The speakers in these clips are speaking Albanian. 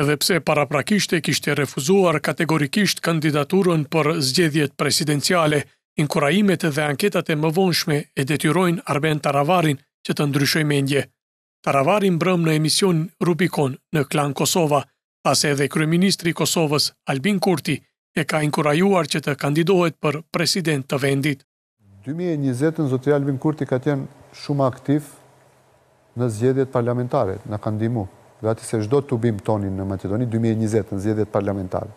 edhe pse paraprakisht e kishte refuzuar kategorikisht kandidaturën për zgjedhjet presidenciale, inkurajimet dhe anketat e mëvonshme e detyrojnë Arben Taravarin që të ndryshoj mendje. Taravarin brëm në emision Rubikon në klan Kosova, pas edhe Kryeministri Kosovës Albin Kurti e ka inkurajuar që të kandidohet për president të vendit. 2020 në Zotri Albin Kurti ka tjenë shumë aktiv në zgjedhjet parlamentare, në kandimu gati se shdo të bim tonin në Macedoni, 2020 në zjedhjet parlamentarë,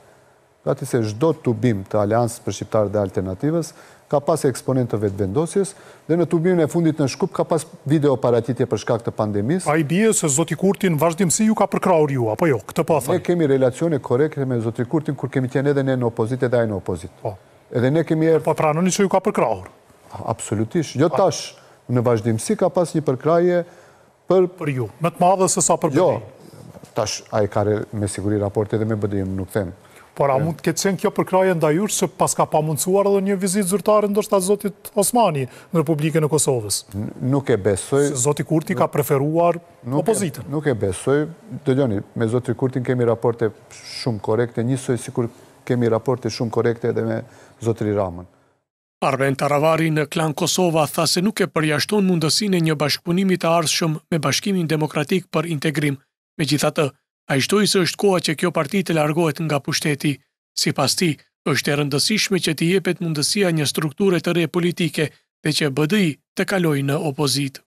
gati se shdo të bim të Aliansës për Shqiptarë dhe Alternativës, ka pas eksponent të vetë vendosjes, dhe në të bim në fundit në shkup, ka pas video paratitje për shkak të pandemis. A i bje se Zoti Kurtin vazhdimësi ju ka përkraur ju, apo jo, këtë pa po thënë? Ne kemi relacione korekte me Zoti Kurtin, kur kemi tjene edhe ne në opozit edhe ajë në opozit. Po. Edhe ne kemi erë... Po pranoni që ju ka përkraur? Absolutisht, jo tash në vazhdimësi ka pas një përkraje për... Për ju, më të madhe se sa për Jo, tash a i kare me siguri raporte edhe me bëdim, nuk them. Por a mund të këtë qenë kjo për kraje ndajur, që pas ka pa mundësuar edhe një vizit zyrtare ndështë a Zotit Osmani në Republikën e Kosovës? Nuk e besoj... Zotit Kurti ka preferuar opozitën? Nuk e besoj... dëgjoni, gjoni, me Zotit Kurti në kemi raporte shumë korekte, njësoj si kur kemi raporte shumë korekte edhe me Zotit Ramën. Arben Taravari në klan Kosova tha se nuk e përjashton mundësine një bashkëpunimit arshëm me bashkimin demokratik për integrim Me gjitha të, a i shtoj se është koha që kjo parti të largohet nga pushteti, si pas ti është e rëndësishme që ti jepet mundësia një strukture të re politike dhe që bëdëj të kaloj në opozit.